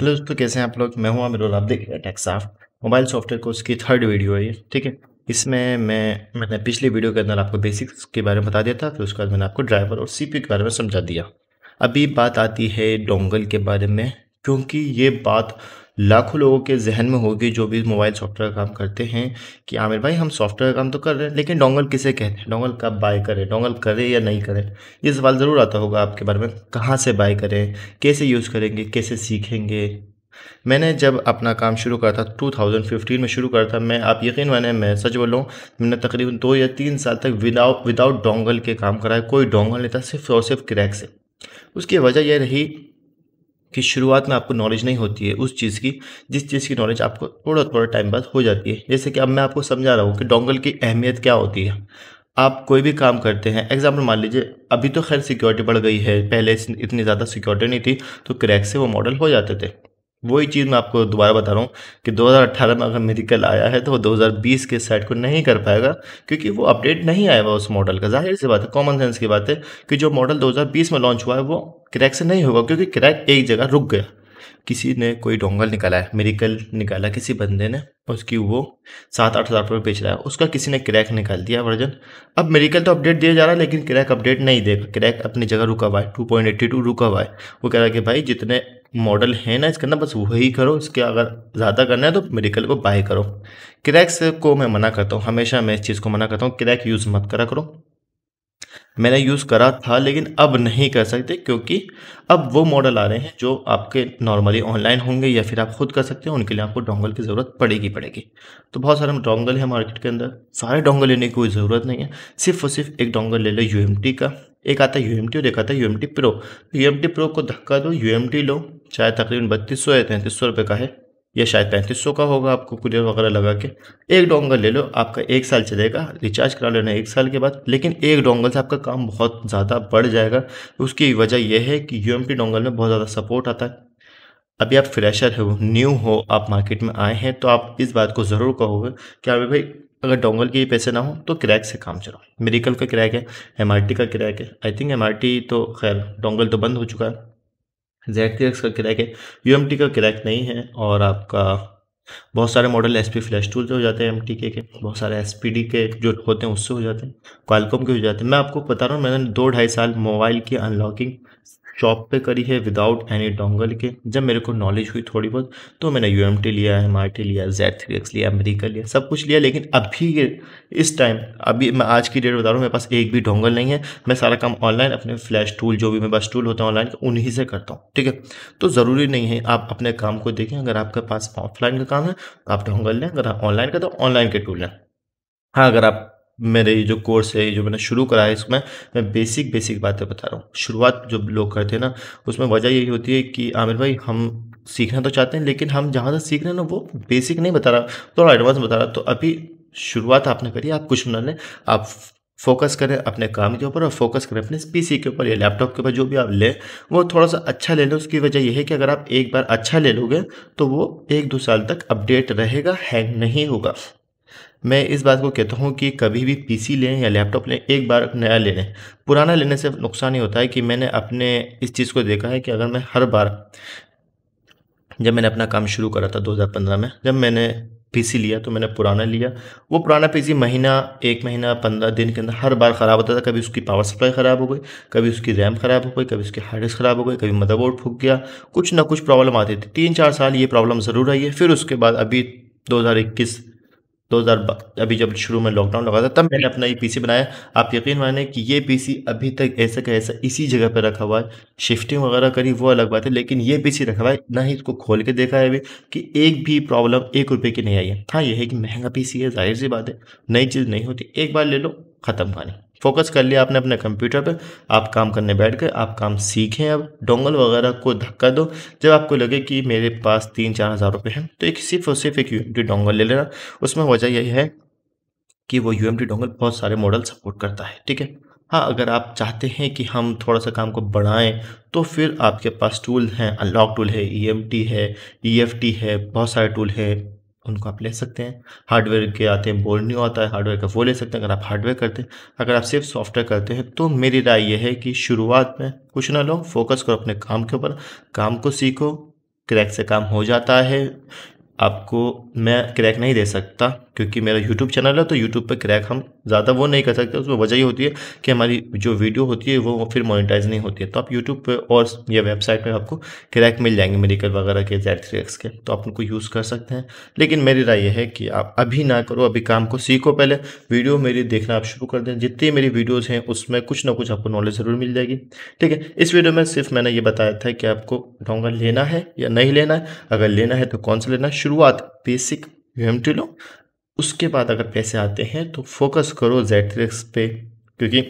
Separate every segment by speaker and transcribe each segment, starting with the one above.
Speaker 1: hello दोस्तों कैसे हैं आप लोग मैं हूं अमिर आप देख रहे हैं टेक्साफ मोबाइल सॉफ्टवेयर कोर्स की थर्ड वीडियो है ये ठीक है इसमें मैं मैंने पिछली वीडियो के अंदर आपको बेसिक्स के बारे में बता दिया था फिर उसके बाद मैंने आपको ड्राइवर और सी के बारे में समझा दिया अभी बात आती है डोंगल के बारे में क्योंकि ये बात लाखों लोगों के जहन में होगी जो भी मोबाइल सॉफ्टवेयर काम करते हैं कि आमिर भाई हम सॉफ्टवेयर का काम तो कर रहे हैं लेकिन डोंगल किसे कहते हैं डोंगल कब बाय करें डोंगल करें या नहीं करें ये सवाल ज़रूर आता होगा आपके बारे में कहाँ से बाय करें कैसे यूज़ करेंगे कैसे सीखेंगे मैंने जब अपना काम शुरू करा था 2015 में शुरू करा था मैं आप यकीन माने मैं सच बोलूँ मैंने तकरीबन दो या तीन साल तक विदाउट विदाउट डोंगल के काम कराए कोई डोंगल नहीं था सिर्फ और सिर्फ क्रैक से उसकी वजह यह रही कि शुरुआत में आपको नॉलेज नहीं होती है उस चीज़ की जिस चीज़ की नॉलेज आपको थोड़ा थोड़ा टाइम बाद हो जाती है जैसे कि अब मैं आपको समझा रहा हूँ कि डोंगल की अहमियत क्या होती है आप कोई भी काम करते हैं एग्जाम्पल मान लीजिए अभी तो खैर सिक्योरिटी बढ़ गई है पहले इतनी ज़्यादा सिक्योरिटी नहीं थी तो क्रैक से वो मॉडल हो जाते थे वही चीज़ मैं आपको दोबारा बता रहा हूँ कि 2018 में अगर मेडिकल आया है तो वो 2020 के सेट को नहीं कर पाएगा क्योंकि वो अपडेट नहीं आया हुआ उस मॉडल का जाहिर सी बात है कॉमन सेंस की बात है कि जो मॉडल 2020 में लॉन्च हुआ है वो क्रैक से नहीं होगा क्योंकि क्रैक एक जगह रुक गया किसी ने कोई डोंगल निकाला है मेरिकल निकाला किसी बंदे ने उसकी वो सात आठ हज़ार रुपये बेच रहा है उसका किसी ने क्रैक निकाल दिया वर्जन अब मेरिकल तो अपडेट दिया जा रहा है लेकिन क्रैक अपडेट नहीं देगा क्रैक अपनी जगह रुका हुआ है टू पॉइंट एट्टी टू रुका हुआ है वो कह रहा है कि भाई जितने मॉडल हैं ना इसके अंदर बस वही करो इसके अगर ज़्यादा करना है तो मेडिकल को बाय करो क्रैक्स को मैं मना करता हूँ हमेशा मैं इस चीज़ को मना करता हूँ क्रैक यूज़ मत करा करो मैंने यूज़ करा था लेकिन अब नहीं कर सकते क्योंकि अब वो मॉडल आ रहे हैं जो आपके नॉर्मली ऑनलाइन होंगे या फिर आप खुद कर सकते हैं उनके लिए आपको डोंगल की ज़रूरत पड़ेगी पड़ेगी तो बहुत सारे डोंगल हैं मार्केट के अंदर सारे डोंगल लेने की कोई ज़रूरत नहीं है सिर्फ और सिर्फ एक डोंगल ले लो यू का एक आता है यू और एक आता है U M T pro M U pro को धक्का दो यू लो चाहे तकरीबन बत्तीस सौ या तैंतीस सौ रुपये का है या शायद पैंतीस सौ का होगा आपको कुरियर वगैरह लगा के एक डोंगल ले लो आपका एक साल चलेगा रिचार्ज करा लेना एक साल के बाद लेकिन एक डोंगल से आपका काम बहुत ज़्यादा बढ़ जाएगा उसकी वजह यह है कि यू डोंगल में बहुत ज़्यादा सपोर्ट आता है अभी आप फ्रेशर हो न्यू हो आप मार्केट में आए हैं तो आप इस बात को ज़रूर कहोगे कि अरे भाई अगर डोंगल के पैसे ना हो तो क्रैक से काम चलाओ मेरिकल का क्रैक है एम का क्रैक है आई थिंक एम तो खैर डोंगल तो बंद हो चुका है जेड के एक्स का क्रैक है यू एम टी का क्रैक नहीं है और आपका बहुत सारे model S P flash tool से हो जाते हैं एम टी के के बहुत सारे एस पी डी के जो होते हैं उससे हो जाते हैं क्वालकॉम के हो जाते हैं मैं आपको बता रहा हूँ मैंने दो ढाई साल मोबाइल की अनलॉकिंग शॉप पे करी है विदाउट एनी डोंगल के जब मेरे को नॉलेज हुई थोड़ी बहुत तो मैंने यू लिया एम लिया जेड थ्री एक्स लिया अमेरिका लिया सब कुछ लिया लेकिन अभी ये इस टाइम अभी मैं आज की डेट बता रहा हूँ मेरे पास एक भी डोंगल नहीं है मैं सारा काम ऑनलाइन अपने फ्लैश टूल जो भी मेरे पास टूल होता है ऑनलाइन उन्हीं से करता हूँ ठीक है तो ज़रूरी नहीं है आप अपने काम को देखें अगर आपके पास ऑफलाइन का काम है तो आप डोंगल लें अगर ऑनलाइन का तो ऑनलाइन के टूल लें हाँ अगर आप मेरे जो कोर्स है जो मैंने शुरू करा है इसमें मैं बेसिक बेसिक बातें बता रहा हूँ शुरुआत जो लोग करते हैं ना उसमें वजह यही होती है कि आमिर भाई हम सीखना तो चाहते हैं लेकिन हम जहाँ तक सीख रहे हैं ना वो बेसिक नहीं बता रहा थोड़ा एडवांस बता रहा तो अभी शुरुआत आपने करी आप कुछ बना लें आप फोकस करें अपने काम के ऊपर और फोकस करें अपने पीसी के ऊपर या लैपटॉप के ऊपर जो भी आप लें वो थोड़ा सा अच्छा ले लें उसकी वजह यह है कि अगर आप एक बार अच्छा ले लोगे तो वो एक दो साल तक अपडेट रहेगा हैंग नहीं होगा मैं इस बात को कहता हूँ कि कभी भी पीसी लें या लैपटॉप लें एक बार नया ले लें पुराना लेने से नुकसान ही होता है कि मैंने अपने इस चीज़ को देखा है कि अगर मैं हर बार जब मैंने अपना काम शुरू करा था 2015 में जब मैंने पीसी लिया तो मैंने पुराना लिया वो पुराना पीसी महीना एक महीना पंद्रह दिन के अंदर हर बार ख़राब होता था कभी उसकी पावर सप्लाई ख़राब हो गई कभी उसकी रैम ख़राब हो गई कभी उसकी हार्ड डिस्क ख़राब हो गई कभी मदरबोर्ड फूक गया कुछ ना कुछ प्रॉब्लम आती थी तीन चार साल ये प्रॉब्लम ज़रूर आई है फिर उसके बाद अभी 2021 दो हज़ार अभी जब शुरू में लॉकडाउन लगा था तब मैंने अपना ये पीसी बनाया आप यकीन माने कि ये पीसी अभी तक ऐसा का ऐसा इसी जगह पर रखा हुआ है शिफ्टिंग वगैरह करी वो अलग बात है लेकिन ये पीसी रखा हुआ है ना ही इसको खोल के देखा है अभी कि एक भी प्रॉब्लम एक रुपये की नहीं आई है हाँ यह है कि महंगा पी है जाहिर सी बात है नई चीज़ नहीं होती एक बार ले लो ख़त्म कहानी फोकस कर लिया आपने अपने कंप्यूटर पर आप काम करने बैठ गए आप काम सीखें अब डोंगल वगैरह को धक्का दो जब आपको लगे कि मेरे पास तीन चार हज़ार रुपये हैं तो एक सिर्फ और सिर्फ एक यूनिटी डोंगल ले लेना उसमें वजह यही है कि वो यू एम डोंगल बहुत सारे मॉडल सपोर्ट करता है ठीक है हाँ अगर आप चाहते हैं कि हम थोड़ा सा काम को बढ़ाएं तो फिर आपके पास टूल हैं अनलॉक टूल है ई e है ई e है बहुत सारे टूल हैं उनको आप ले सकते हैं हार्डवेयर के आते हैं बोर्ड न्यू आता है हार्डवेयर का वो ले सकते हैं अगर आप हार्डवेयर करते हैं अगर आप सिर्फ सॉफ्टवेयर करते हैं तो मेरी राय यह है कि शुरुआत में कुछ ना लो फोकस करो अपने काम के ऊपर काम को सीखो क्रैक से काम हो जाता है आपको मैं क्रैक नहीं दे सकता क्योंकि मेरा यूट्यूब चैनल है तो यूट्यूब पर क्रैक हम ज़्यादा वो नहीं कर सकते उसमें वजह ही होती है कि हमारी जो वीडियो होती है वो फिर मोनिटाइज नहीं होती है तो आप यूट्यूब पर और या वेबसाइट पर आपको क्रैक मिल जाएंगे मेडिकल वगैरह के जैड थ्री के तो आप उनको यूज़ कर सकते हैं लेकिन मेरी राय यह है कि आप अभी ना करो अभी काम को सीखो पहले वीडियो मेरी देखना आप शुरू कर दें जितनी मेरी वीडियोज़ हैं उसमें कुछ ना कुछ आपको नॉलेज ज़रूर मिल जाएगी ठीक है इस वीडियो में सिर्फ मैंने ये बताया था कि आपको डोंगल लेना है या नहीं लेना है अगर लेना है तो कौन सा लेना है शुरुआत बेसिक यू लो उसके बाद अगर पैसे आते हैं तो फोकस करो जेड थ्री एक्स पे क्योंकि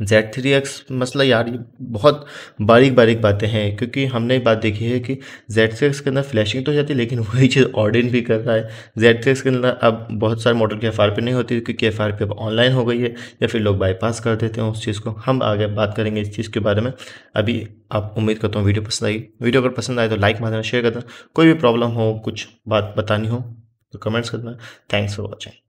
Speaker 1: जेड थ्री एक्स मसला यार ये बहुत बारीक बारीक बातें हैं क्योंकि हमने एक बात देखी है कि जेड थ्री एक्स के अंदर फ्लैशिंग तो हो जाती है लेकिन वही चीज़ ऑडिन भी कर रहा है जेड थ्री एक्स के अंदर अब बहुत सारे मॉडल की एफ आर पी नहीं होती क्योंकि एफ आर पी अब ऑनलाइन हो गई है या फिर लोग बाईपास कर देते हैं उस चीज़ को हम आगे बात करेंगे इस चीज़ के बारे में अभी आप उम्मीद करता हूँ वीडियो पसंद आई वीडियो अगर पसंद आए तो लाइक देना शेयर कर देना कोई भी प्रॉब्लम हो कुछ बात बतानी हो तो कमेंट्स कर देना थैंक्स फॉर वॉचिंग